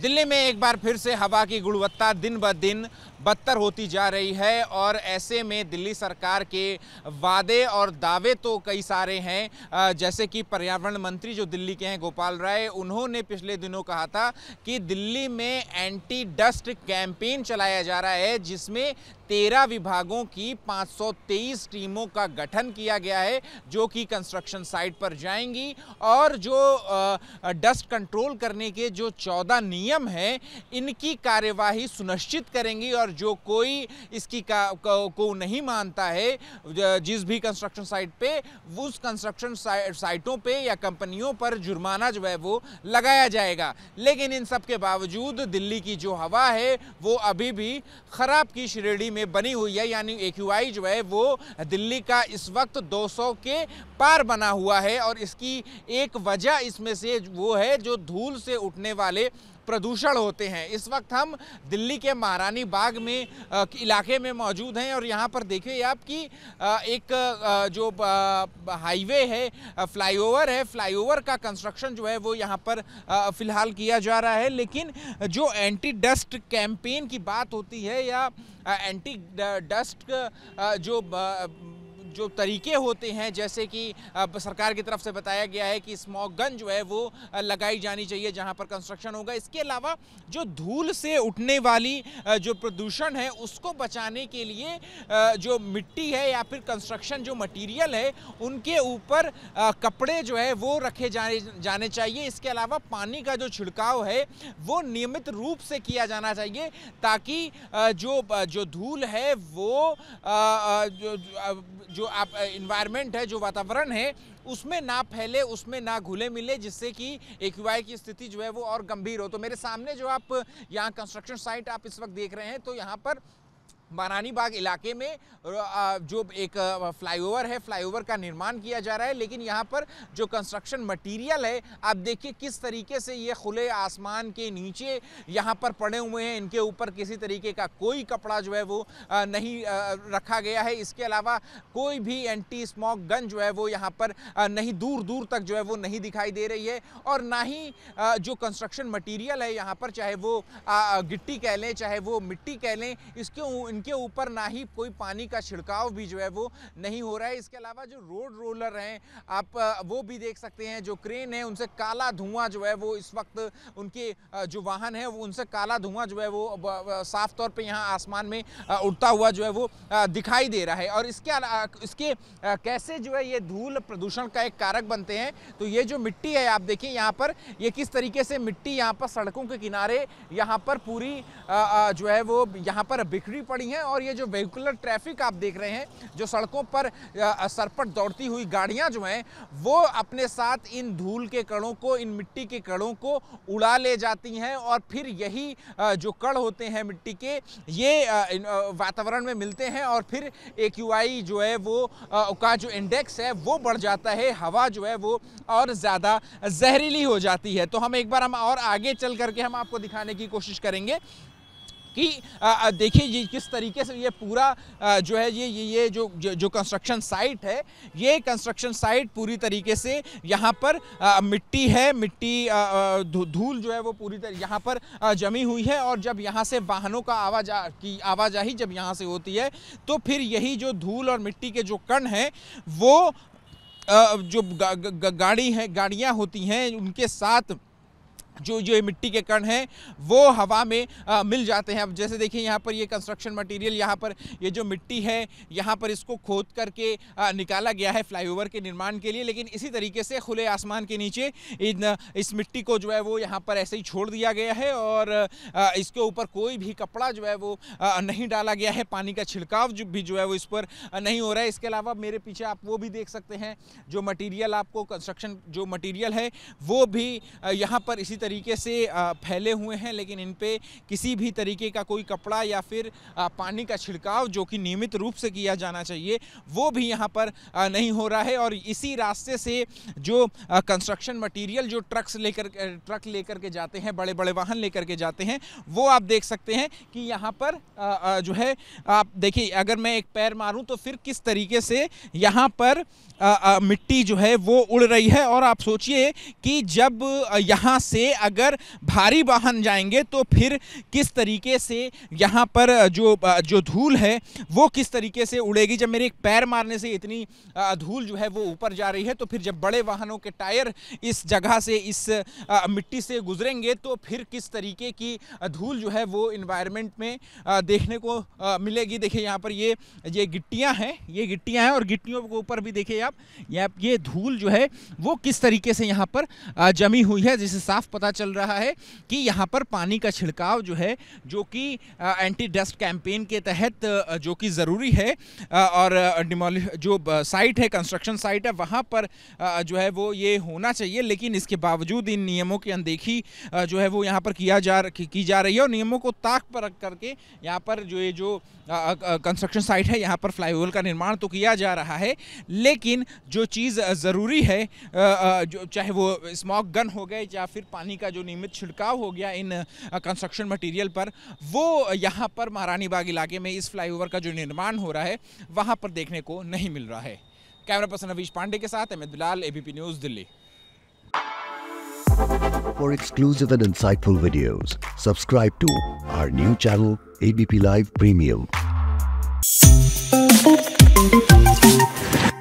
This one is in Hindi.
दिल्ली में एक बार फिर से हवा की गुणवत्ता दिन ब दिन बदतर होती जा रही है और ऐसे में दिल्ली सरकार के वादे और दावे तो कई सारे हैं जैसे कि पर्यावरण मंत्री जो दिल्ली के हैं गोपाल राय उन्होंने पिछले दिनों कहा था कि दिल्ली में एंटी डस्ट कैंपेन चलाया जा रहा है जिसमें तेरह विभागों की 523 टीमों का गठन किया गया है जो कि कंस्ट्रक्शन साइट पर जाएंगी और जो डस्ट कंट्रोल करने के जो 14 नियम हैं इनकी कार्यवाही सुनिश्चित करेंगी और जो कोई इसकी का, का, को नहीं मानता है जिस भी कंस्ट्रक्शन साइट पे उस कंस्ट्रक्शन साइटों पे या कंपनियों पर जुर्माना जो है वो लगाया जाएगा लेकिन इन सब के बावजूद दिल्ली की जो हवा है वो अभी भी ख़राब की श्रेणी में बनी हुई है यानी ए जो है वो दिल्ली का इस वक्त 200 के पार बना हुआ है और इसकी एक वजह इसमें से वो है जो धूल से उठने वाले प्रदूषण होते हैं इस वक्त हम दिल्ली के महारानी बाग में इलाके में मौजूद हैं और यहाँ पर देखिए आप कि एक जो हाईवे है फ्लाईओवर है फ्लाईओवर का कंस्ट्रक्शन जो है वो यहाँ पर फ़िलहाल किया जा रहा है लेकिन जो एंटी डस्ट कैंपेन की बात होती है या एंटी डस्ट जो जो तरीके होते हैं जैसे कि सरकार की तरफ से बताया गया है कि स्मॉक गन जो है वो लगाई जानी चाहिए जहाँ पर कंस्ट्रक्शन होगा इसके अलावा जो धूल से उठने वाली जो प्रदूषण है उसको बचाने के लिए जो मिट्टी है या फिर कंस्ट्रक्शन जो मटेरियल है उनके ऊपर कपड़े जो है वो रखे जाने जाने चाहिए इसके अलावा पानी का जो छिड़काव है वो नियमित रूप से किया जाना चाहिए ताकि जो जो धूल है वो जो, जो जो आप इन्वायरमेंट है जो वातावरण है उसमें ना फैले उसमें ना घुले मिले जिससे कि एक की स्थिति जो है वो और गंभीर हो तो मेरे सामने जो आप यहाँ कंस्ट्रक्शन साइट आप इस वक्त देख रहे हैं तो यहाँ पर बनानी बाग इलाके में जो एक फ्लाईओवर है फ्लाईओवर का निर्माण किया जा रहा है लेकिन यहाँ पर जो कंस्ट्रक्शन मटेरियल है आप देखिए किस तरीके से ये खुले आसमान के नीचे यहाँ पर पड़े हुए हैं इनके ऊपर किसी तरीके का कोई कपड़ा जो है वो नहीं रखा गया है इसके अलावा कोई भी एंटी स्मॉक गन जो है वो यहाँ पर नहीं दूर दूर तक जो है वो नहीं दिखाई दे रही है और ना ही जो कंस्ट्रक्शन मटीरियल है यहाँ पर चाहे वो गिट्टी कह लें चाहे वो मिट्टी कह लें इसके इनके ऊपर ना ही कोई पानी का छिड़काव भी जो है वो नहीं हो रहा है इसके अलावा जो रोड रोलर हैं आप वो भी देख सकते हैं जो क्रेन है उनसे काला धुआं जो है वो इस वक्त उनके जो वाहन है वो उनसे काला धुआं जो है वो साफ तौर पर यहाँ आसमान में उड़ता हुआ जो है वो दिखाई दे रहा है और इसके इसके कैसे जो है ये धूल प्रदूषण का एक कारक बनते हैं तो ये जो मिट्टी है आप देखिए यहाँ पर ये किस तरीके से मिट्टी यहाँ पर सड़कों के किनारे यहाँ पर पूरी जो है वो यहाँ पर बिखरी पड़ी हैं और ये जो वेहिकुलर ट्रैफिक आप देख रहे हैं जो सड़कों पर सरपट दौड़ती हुई गाड़ियां जो हैं वो अपने साथ इन धूल के कणों को इन मिट्टी के कणों को उड़ा ले जाती हैं और फिर यही जो कण होते हैं मिट्टी के ये वातावरण में मिलते हैं और फिर ए जो है वो का जो इंडेक्स है वो बढ़ जाता है हवा जो है वो और ज़्यादा जहरीली हो जाती है तो हम एक बार हम और आगे चल करके हम आपको दिखाने की कोशिश करेंगे कि देखिए किस तरीके से ये पूरा जो है ये ये जो जो कंस्ट्रक्शन साइट है ये कंस्ट्रक्शन साइट पूरी तरीके से यहाँ पर मिट्टी है मिट्टी धूल जो है वो पूरी तरह यहाँ पर जमी हुई है और जब यहाँ से वाहनों का आवाजा की आवाजाही जब यहाँ से होती है तो फिर यही जो धूल और मिट्टी के जो कण हैं वो जो गा, गा, गाड़ी हैं गाड़ियाँ होती हैं उनके साथ जो जो मिट्टी के कण हैं वो हवा में आ, मिल जाते हैं अब जैसे देखिए यहाँ पर ये कंस्ट्रक्शन मटेरियल यहाँ पर ये जो मिट्टी है यहाँ पर इसको खोद करके आ, निकाला गया है फ्लाईओवर के निर्माण के लिए लेकिन इसी तरीके से खुले आसमान के नीचे इन इस मिट्टी को जो है वो यहाँ पर ऐसे ही छोड़ दिया गया है और आ, इसके ऊपर कोई भी कपड़ा जो है वो आ, नहीं डाला गया है पानी का छिड़काव जो भी जो है वो इस पर नहीं हो रहा है इसके अलावा मेरे पीछे आप वो भी देख सकते हैं जो मटीरियल आपको कंस्ट्रक्शन जो मटीरियल है वो भी यहाँ पर इसी तरीके से फैले हुए हैं लेकिन इन पे किसी भी तरीके का कोई कपड़ा या फिर पानी का छिड़काव जो कि नियमित रूप से किया जाना चाहिए वो भी यहाँ पर नहीं हो रहा है और इसी रास्ते से जो कंस्ट्रक्शन मटेरियल जो ट्रक्स लेकर ट्रक लेकर के जाते हैं बड़े बड़े वाहन लेकर के जाते हैं वो आप देख सकते हैं कि यहाँ पर जो है आप देखिए अगर मैं एक पैर मारूँ तो फिर किस तरीके से यहाँ पर मिट्टी जो है वो उड़ रही है और आप सोचिए कि जब यहाँ से अगर भारी वाहन जाएंगे तो फिर किस तरीके से यहाँ पर जो जो धूल है वो किस तरीके से उड़ेगी जब मेरे एक पैर मारने से इतनी धूल जो है वो ऊपर जा रही है तो फिर जब बड़े वाहनों के टायर इस जगह से इस मिट्टी से गुजरेंगे तो फिर किस तरीके की धूल जो है वो इन्वायरमेंट में देखने को मिलेगी देखिए यहाँ पर ये ये गिट्टियाँ हैं ये गिट्टियाँ हैं और गिट्टियों के ऊपर भी देखिए आप ये धूल जो है वो किस तरीके से यहाँ पर जमी हुई है जिसे साफ पता पता चल रहा है कि यहाँ पर पानी का छिड़काव जो है जो कि एंटी डस्ट कैंपेन के तहत जो कि ज़रूरी है और डिमोलिश जो साइट है कंस्ट्रक्शन साइट है वहाँ पर जो है वो ये होना चाहिए लेकिन इसके बावजूद इन नियमों की अनदेखी जो है वो यहाँ पर किया जा की जा रही है और नियमों को ताक पर रख करके यहाँ पर जो ये जो कंस्ट्रक्शन साइट है यहाँ पर फ्लाईओवर का निर्माण तो किया जा रहा है लेकिन जो चीज़ ज़रूरी है जो चाहे वो स्मॉक गन हो गए या फिर पानी पानी का जो नियमित छिड़काव हो गया इन कंस्ट्रक्शन मटेरियल पर वो यहाँ पर महारानी बाग इलाके में इस फ्लाईओवर का जो निर्माण हो रहा है वहाँ पर देखने को नहीं मिल रहा है कैमरा पर्सन रवीश पांडे के साथ Ahmed Bilal ABP news Delhi For exclusive and insightful videos, subscribe to our new channel ABP Live Premium.